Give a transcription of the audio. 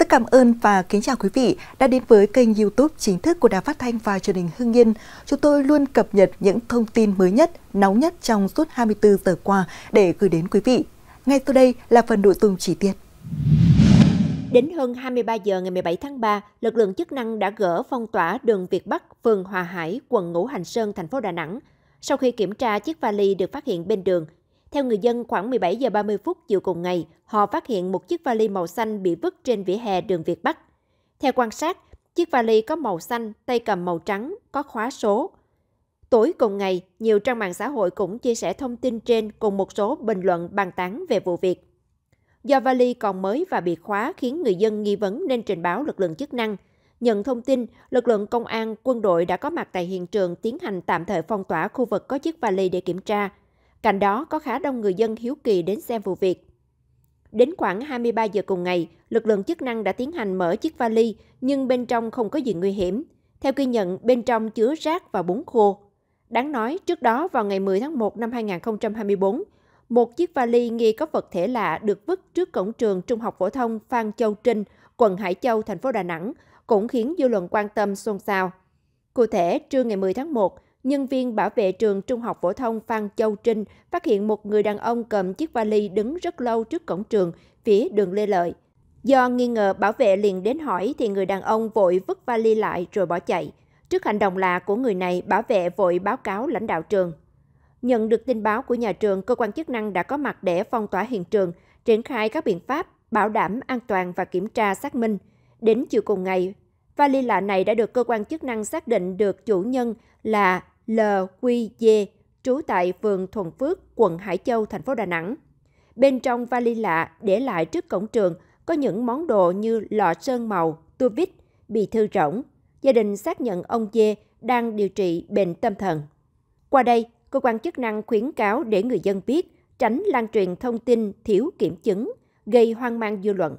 Rất cảm ơn và kính chào quý vị đã đến với kênh youtube chính thức của Đài Phát Thanh và truyền hình Hưng Yên. Chúng tôi luôn cập nhật những thông tin mới nhất, nóng nhất trong suốt 24 giờ qua để gửi đến quý vị. Ngay sau đây là phần nội dung chi tiết. Đến hơn 23 giờ ngày 17 tháng 3, lực lượng chức năng đã gỡ phong tỏa đường Việt Bắc, phường Hòa Hải, quận Ngũ Hành Sơn, thành phố Đà Nẵng. Sau khi kiểm tra chiếc vali được phát hiện bên đường, theo người dân, khoảng 17 giờ 30 phút chiều cùng ngày, họ phát hiện một chiếc vali màu xanh bị vứt trên vỉa hè đường Việt Bắc. Theo quan sát, chiếc vali có màu xanh, tay cầm màu trắng, có khóa số. Tối cùng ngày, nhiều trang mạng xã hội cũng chia sẻ thông tin trên cùng một số bình luận bàn tán về vụ việc. Do vali còn mới và bị khóa khiến người dân nghi vấn nên trình báo lực lượng chức năng. Nhận thông tin, lực lượng công an, quân đội đã có mặt tại hiện trường tiến hành tạm thời phong tỏa khu vực có chiếc vali để kiểm tra – Cạnh đó có khá đông người dân hiếu kỳ đến xem vụ việc. Đến khoảng 23 giờ cùng ngày, lực lượng chức năng đã tiến hành mở chiếc vali nhưng bên trong không có gì nguy hiểm. Theo ghi nhận, bên trong chứa rác và bún khô. Đáng nói, trước đó vào ngày 10 tháng 1 năm 2024, một chiếc vali nghi có vật thể lạ được vứt trước cổng trường Trung học phổ thông Phan Châu Trinh, quận Hải Châu, thành phố Đà Nẵng, cũng khiến dư luận quan tâm xôn xao. Cụ thể, trưa ngày 10 tháng 1, nhân viên bảo vệ trường trung học phổ thông Phan Châu Trinh phát hiện một người đàn ông cầm chiếc vali đứng rất lâu trước cổng trường, phía đường Lê Lợi. Do nghi ngờ bảo vệ liền đến hỏi thì người đàn ông vội vứt vali lại rồi bỏ chạy. Trước hành động lạ của người này, bảo vệ vội báo cáo lãnh đạo trường. Nhận được tin báo của nhà trường, cơ quan chức năng đã có mặt để phong tỏa hiện trường, triển khai các biện pháp bảo đảm an toàn và kiểm tra xác minh. Đến chiều cùng ngày, vali lạ này đã được cơ quan chức năng xác định được chủ nhân là LQD, trú tại phường Thuận Phước, quận Hải Châu, thành phố Đà Nẵng. Bên trong vali lạ để lại trước cổng trường có những món đồ như lọ sơn màu, tua vít, bị thư rỗng. Gia đình xác nhận ông Dê đang điều trị bệnh tâm thần. Qua đây, cơ quan chức năng khuyến cáo để người dân biết tránh lan truyền thông tin thiếu kiểm chứng, gây hoang mang dư luận.